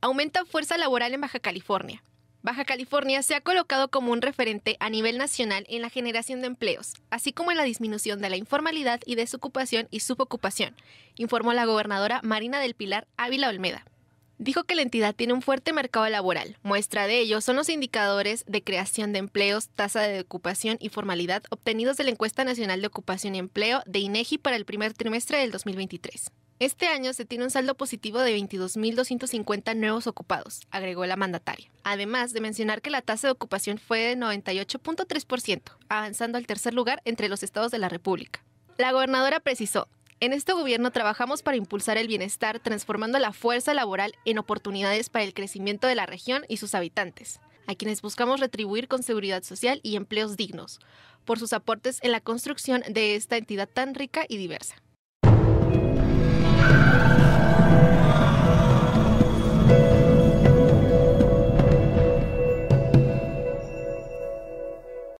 Aumenta fuerza laboral en Baja California. Baja California se ha colocado como un referente a nivel nacional en la generación de empleos, así como en la disminución de la informalidad y desocupación y subocupación, informó la gobernadora Marina del Pilar Ávila Olmeda. Dijo que la entidad tiene un fuerte mercado laboral. Muestra de ello son los indicadores de creación de empleos, tasa de ocupación y formalidad obtenidos de la Encuesta Nacional de Ocupación y Empleo de INEGI para el primer trimestre del 2023. Este año se tiene un saldo positivo de 22.250 nuevos ocupados, agregó la mandataria. Además de mencionar que la tasa de ocupación fue de 98.3%, avanzando al tercer lugar entre los estados de la República. La gobernadora precisó, en este gobierno trabajamos para impulsar el bienestar, transformando la fuerza laboral en oportunidades para el crecimiento de la región y sus habitantes, a quienes buscamos retribuir con seguridad social y empleos dignos, por sus aportes en la construcción de esta entidad tan rica y diversa.